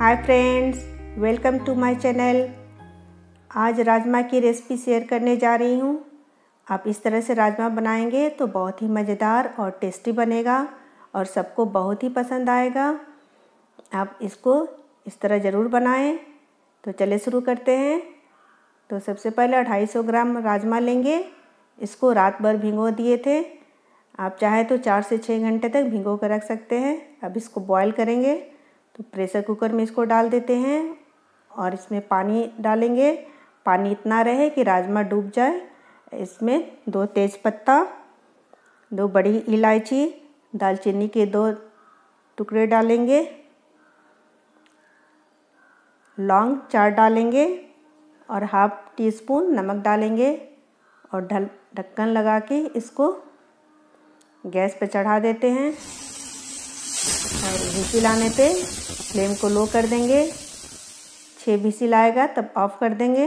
hi friends welcome to my channel आज राजमा की recipe share करने जा रही हूँ आप इस तरह से राजमा बनाएंगे तो बहुत ही मज़ेदार और टेस्टी बनेगा और सबको बहुत ही पसंद आएगा आप इसको इस तरह ज़रूर बनाएं तो चले शुरू करते हैं तो सबसे पहले 250 ग्राम राजमा लेंगे इसको रात भर भिंगो दिए थे आप चाहे तो चार से छः घंटे तक भिंगो कर रख सकते हैं अब इसको बॉयल करेंगे तो प्रेशर कुकर में इसको डाल देते हैं और इसमें पानी डालेंगे पानी इतना रहे कि राजमा डूब जाए इसमें दो तेज़पत्ता दो बड़ी इलायची दालचीनी के दो टुकड़े डालेंगे लौंग चार डालेंगे और हाफ टी स्पून नमक डालेंगे और ढल ढक्कन लगा के इसको गैस पर चढ़ा देते हैं और घी लाने पे फ्लेम को लो कर देंगे छः बीसी लाएगा तब ऑफ़ कर देंगे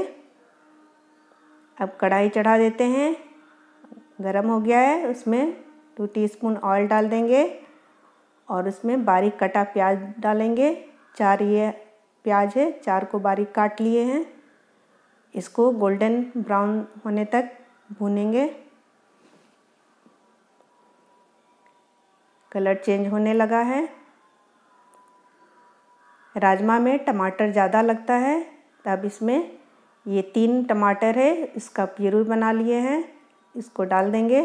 अब कढ़ाई चढ़ा देते हैं गरम हो गया है उसमें टू टीस्पून ऑयल डाल देंगे और उसमें बारीक कटा प्याज डालेंगे चार ये प्याज है चार को बारीक काट लिए हैं इसको गोल्डन ब्राउन होने तक भूनेंगे कलर चेंज होने लगा है राजमा में टमाटर ज़्यादा लगता है तब इसमें ये तीन टमाटर है इसका प्यूरी बना लिए हैं इसको डाल देंगे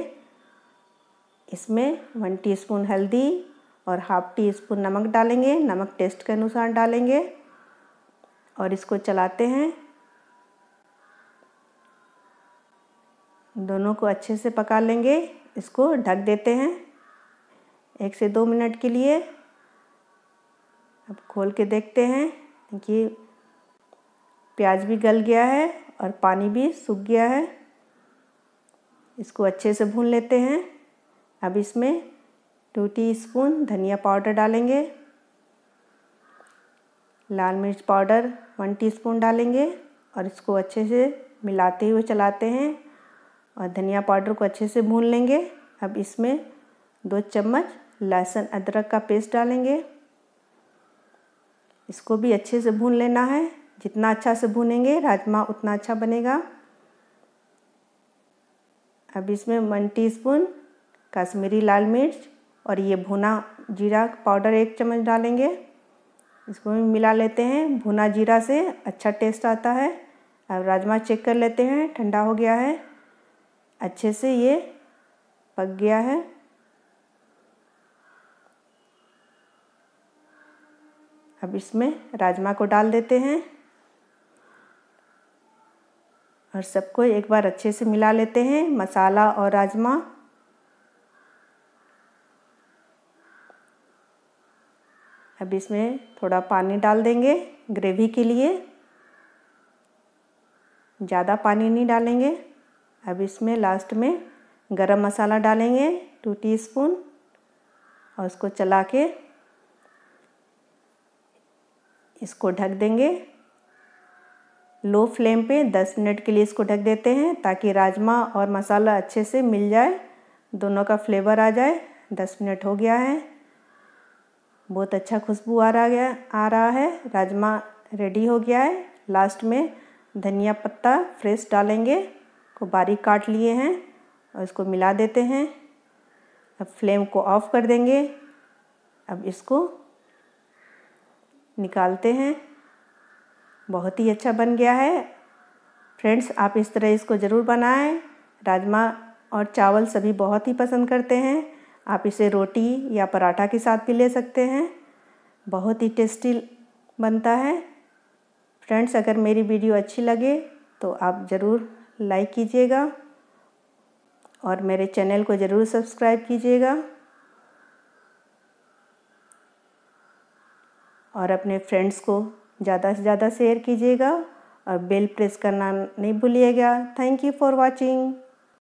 इसमें वन टीस्पून हल्दी और हाफ टी स्पून नमक डालेंगे नमक टेस्ट के अनुसार डालेंगे और इसको चलाते हैं दोनों को अच्छे से पका लेंगे इसको ढक देते हैं एक से दो मिनट के लिए अब खोल के देखते हैं देखिए प्याज भी गल गया है और पानी भी सूख गया है इसको अच्छे से भून लेते हैं अब इसमें टू टी स्पून धनिया पाउडर डालेंगे लाल मिर्च पाउडर वन टीस्पून डालेंगे और इसको अच्छे से मिलाते हुए चलाते हैं और धनिया पाउडर को अच्छे से भून लेंगे अब इसमें दो चम्मच लहसुन अदरक का पेस्ट डालेंगे इसको भी अच्छे से भून लेना है जितना अच्छा से भूनेंगे राजमा उतना अच्छा बनेगा अब इसमें वन टी स्पून कश्मीरी लाल मिर्च और ये भुना जीरा पाउडर एक चम्मच डालेंगे इसको भी मिला लेते हैं भुना जीरा से अच्छा टेस्ट आता है अब राजमा चेक कर लेते हैं ठंडा हो गया है अच्छे से ये पक गया है अब इसमें राजमा को डाल देते हैं और सबको एक बार अच्छे से मिला लेते हैं मसाला और राजमा अब इसमें थोड़ा पानी डाल देंगे ग्रेवी के लिए ज़्यादा पानी नहीं डालेंगे अब इसमें लास्ट में गरम मसाला डालेंगे टू टीस्पून और उसको चला के इसको ढक देंगे लो फ्लेम पे 10 मिनट के लिए इसको ढक देते हैं ताकि राजमा और मसाला अच्छे से मिल जाए दोनों का फ्लेवर आ जाए 10 मिनट हो गया है बहुत अच्छा खुशबू आ रहा गया आ रहा है राजमा रेडी हो गया है लास्ट में धनिया पत्ता फ्रेश डालेंगे को बारीक काट लिए हैं और इसको मिला देते हैं अब फ्लेम को ऑफ़ कर देंगे अब इसको निकालते हैं बहुत ही अच्छा बन गया है फ्रेंड्स आप इस तरह इसको ज़रूर बनाएं राजमा और चावल सभी बहुत ही पसंद करते हैं आप इसे रोटी या पराठा के साथ भी ले सकते हैं बहुत ही टेस्टी बनता है फ्रेंड्स अगर मेरी वीडियो अच्छी लगे तो आप ज़रूर लाइक कीजिएगा और मेरे चैनल को ज़रूर सब्सक्राइब कीजिएगा और अपने फ्रेंड्स को ज़्यादा से ज़्यादा शेयर कीजिएगा और बेल प्रेस करना नहीं भूलिएगा थैंक यू फॉर वॉचिंग